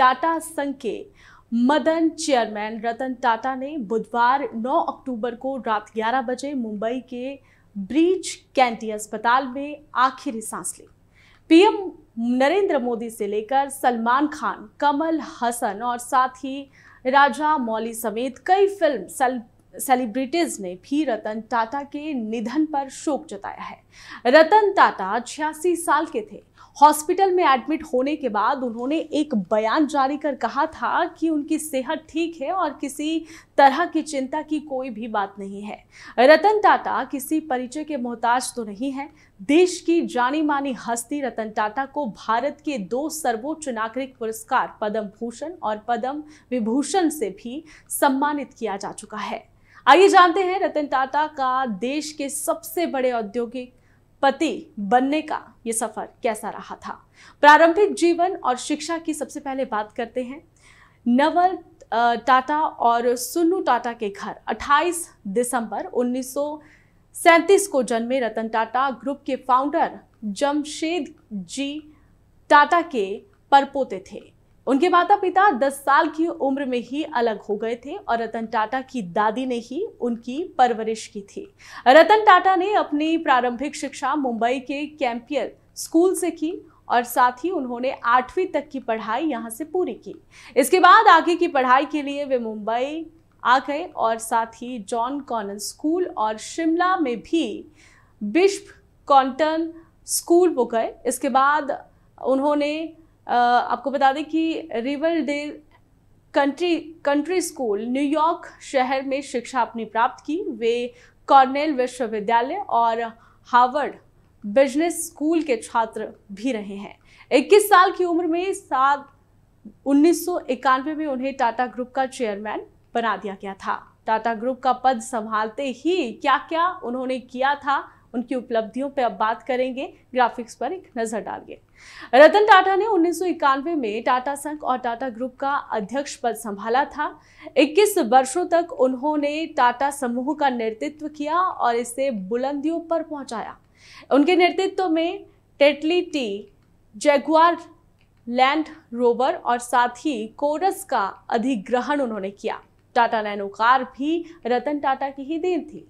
टाटा संघ के मदन चेयरमैन रतन टाटा ने बुधवार 9 अक्टूबर को रात 11 बजे मुंबई के ब्रीच कैंटी अस्पताल में आखिरी सांस ली पीएम नरेंद्र मोदी से लेकर सलमान खान कमल हसन और साथ ही राजा मौली समेत कई फिल्म सल सेलिब्रिटीज ने भी रतन टाटा के निधन पर शोक जताया है रतन टाटा छियासी साल के थे हॉस्पिटल में एडमिट होने के बाद उन्होंने एक बयान जारी कर कहा था कि उनकी सेहत ठीक है और किसी तरह की चिंता की कोई भी बात नहीं है रतन टाटा किसी परिचय के मोहताज तो नहीं है देश की जानी मानी हस्ती रतन टाटा को भारत के दो सर्वोच्च नागरिक पुरस्कार पद्म भूषण और पद्म विभूषण से भी सम्मानित किया जा चुका है आइए जानते हैं रतन टाटा का देश के सबसे बड़े औद्योगिक पति बनने का ये सफर कैसा रहा था प्रारंभिक जीवन और शिक्षा की सबसे पहले बात करते हैं नवल टाटा और सुन्नू टाटा के घर 28 दिसंबर उन्नीस को जन्मे रतन टाटा ग्रुप के फाउंडर जमशेद जी टाटा के परपोते थे उनके माता पिता 10 साल की उम्र में ही अलग हो गए थे और रतन टाटा की दादी ने ही उनकी परवरिश की थी रतन टाटा ने अपनी प्रारंभिक शिक्षा मुंबई के कैंपियर स्कूल से की और साथ ही उन्होंने आठवीं तक की पढ़ाई यहाँ से पूरी की इसके बाद आगे की पढ़ाई के लिए वे मुंबई आ गए और साथ ही जॉन कॉनन स्कूल और शिमला में भी बिश्प कॉन्टन स्कूल वो गए इसके बाद उन्होंने आपको बता दें कि Riverdale Country Country School New York शहर में शिक्षा अपनी प्राप्त की वे कॉर्नेल विश्वविद्यालय और हार्वर्ड बिजनेस स्कूल के छात्र भी रहे हैं 21 साल की उम्र में सात उन्नीस में उन्हें टाटा ग्रुप का चेयरमैन बना दिया गया था टाटा ग्रुप का पद संभालते ही क्या क्या उन्होंने किया था उनकी उपलब्धियों पर अब बात करेंगे ग्राफिक्स पर एक नज़र डालिए रतन टाटा ने उन्नीस में टाटा संघ और टाटा ग्रुप का अध्यक्ष पद संभाला था 21 वर्षों तक उन्होंने टाटा समूह का नेतृत्व किया और इसे बुलंदियों पर पहुंचाया उनके नेतृत्व में Tetley Tea Jaguar Land Rover और साथ ही कोरस का अधिग्रहण उन्होंने किया टाटा नैनो कार भी रतन टाटा की ही देन थी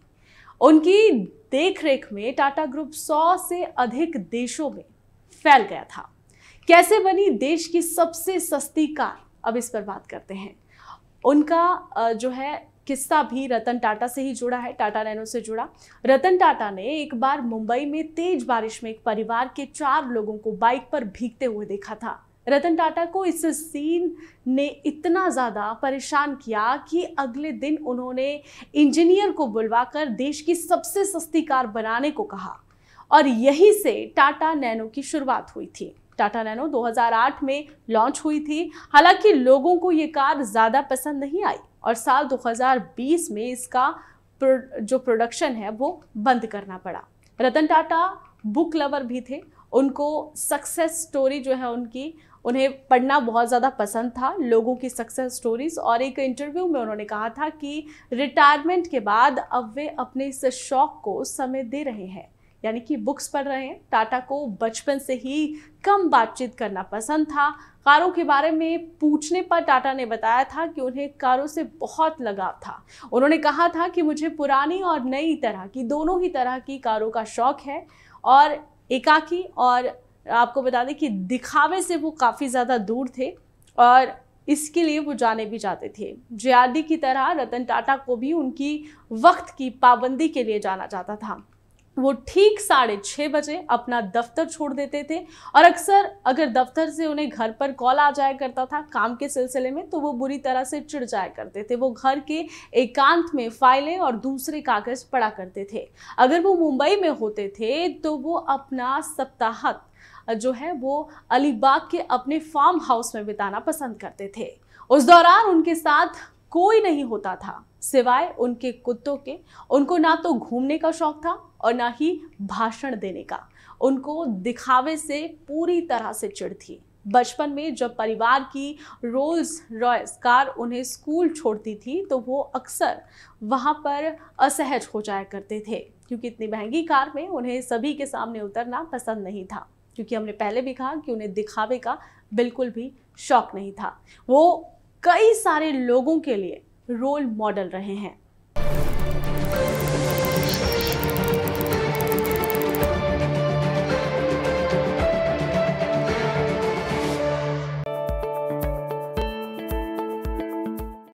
उनकी देखरेख में टाटा ग्रुप 100 से अधिक देशों में फैल गया था कैसे बनी देश की सबसे सस्ती कार अब इस पर बात करते हैं उनका जो है किस्सा भी रतन टाटा से ही जुड़ा है टाटा नैनो से जुड़ा रतन टाटा ने एक बार मुंबई में तेज बारिश में एक परिवार के चार लोगों को बाइक पर भीगते हुए देखा था रतन टाटा को इस सीन ने इतना ज़्यादा परेशान किया कि अगले दिन उन्होंने इंजीनियर को बुलवाकर देश की सबसे सस्ती कार बनाने को कहा और यहीं से टाटा नैनो की शुरुआत हुई थी टाटा नैनो 2008 में लॉन्च हुई थी हालांकि लोगों को ये कार ज़्यादा पसंद नहीं आई और साल 2020 में इसका जो प्रोडक्शन है वो बंद करना पड़ा रतन टाटा बुक लवर भी थे उनको सक्सेस स्टोरी जो है उनकी उन्हें पढ़ना बहुत ज़्यादा पसंद था लोगों की सक्सेस स्टोरीज और एक इंटरव्यू में उन्होंने कहा था कि रिटायरमेंट के बाद अब वे अपने इस शौक को समय दे रहे हैं यानी कि बुक्स पढ़ रहे हैं टाटा को बचपन से ही कम बातचीत करना पसंद था कारों के बारे में पूछने पर टाटा ने बताया था कि उन्हें कारों से बहुत लगाव था उन्होंने कहा था कि मुझे पुरानी और नई तरह की दोनों ही तरह की कारों का शौक है और एकाकी और आपको बता दें कि दिखावे से वो काफ़ी ज़्यादा दूर थे और इसके लिए वो जाने भी जाते थे जेआरडी की तरह रतन टाटा को भी उनकी वक्त की पाबंदी के लिए जाना जाता था वो ठीक साढ़े छः बजे अपना दफ्तर छोड़ देते थे और अक्सर अगर दफ्तर से उन्हें घर पर कॉल आ जाया करता था काम के सिलसिले में तो वो बुरी तरह से चिड़ जाया करते थे वो घर के एकांत में फाइलें और दूसरे कागज पड़ा करते थे अगर वो मुंबई में होते थे तो वो अपना सप्ताहत जो है वो अलीबाग के अपने फार्म हाउस में बिताना पसंद करते थे उस दौरान उनके साथ कोई नहीं होता था सिवाय उनके कुत्तों के उनको ना तो घूमने का शौक था और ना ही भाषण देने का उनको दिखावे से पूरी तरह से चिड़ थी बचपन में जब परिवार की रोल्स रॉयस कार उन्हें स्कूल छोड़ती थी तो वो अक्सर वहाँ पर असहज हो जाया करते थे क्योंकि इतनी महंगी कार में उन्हें सभी के सामने उतरना पसंद नहीं था क्योंकि हमने पहले भी कहा कि उन्हें दिखावे का बिल्कुल भी शौक नहीं था वो कई सारे लोगों के लिए रोल मॉडल रहे हैं